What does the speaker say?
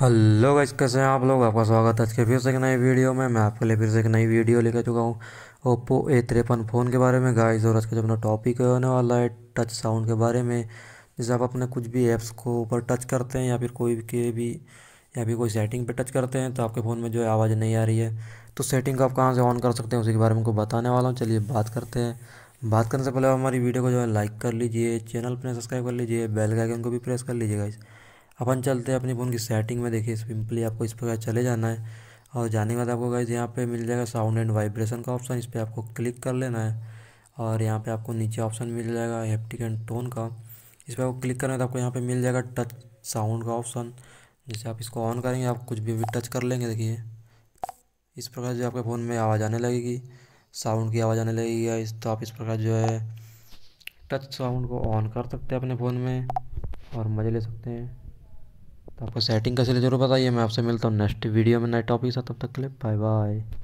hello guys कैसे हैं आप लोग आपका स्वागत है आज के फिर से एक नई वीडियो में मैं आपके लिए फिर से एक नई वीडियो लेकर चुका हूँ ओप्पो ए तिरपन फ़ोन के बारे में गाइस और आज का जो अपना टॉपिक होने वाला है टच साउंड के बारे में जैसे आप अपने कुछ भी ऐप्स को ऊपर टच करते हैं या फिर कोई के भी या फिर कोई सेटिंग पर टच करते हैं तो आपके फ़ोन में जो है आवाज़ नहीं आ रही है तो सेटिंग को आप कहाँ से ऑन कर सकते हैं उसी के बारे में को बताने वाला हूँ चलिए बात करते हैं बात करने से पहले हमारी वीडियो को जो है लाइक कर लीजिए चैनल पर सब्सक्राइब कर लीजिए बेल का आइकन को भी प्रेस कर लीजिए गाइज़ अपन चलते हैं अपनी फ़ोन की सेटिंग में देखिए सिंपली आपको इस प्रकार चले जाना है और जाने के बाद आपको गाइज यहाँ पे मिल जाएगा साउंड एंड वाइब्रेशन का ऑप्शन इस पर आपको क्लिक कर लेना है और यहाँ पे आपको नीचे ऑप्शन मिल जाएगा हेप्टिक एंड टोन का इस पर आपको क्लिक करना है तो आपको यहाँ पे मिल जाएगा टच साउंड का ऑप्शन जैसे आप इसको ऑन करेंगे आप कुछ भी, भी टच कर लेंगे देखिए इस प्रकार जो आपके फ़ोन में आवाज़ आने लगेगी साउंड की आवाज़ आने लगेगी इस तो आप इस प्रकार जो है टच साउंड को ऑन कर सकते हैं अपने फ़ोन में और मज़े ले सकते हैं तो आपको सेटिंग कैसे ज़रूर बताइए मैं आपसे मिलता हूँ नेक्स्ट वीडियो में नए टॉपिक साथ तब तक के लिए बाय बाय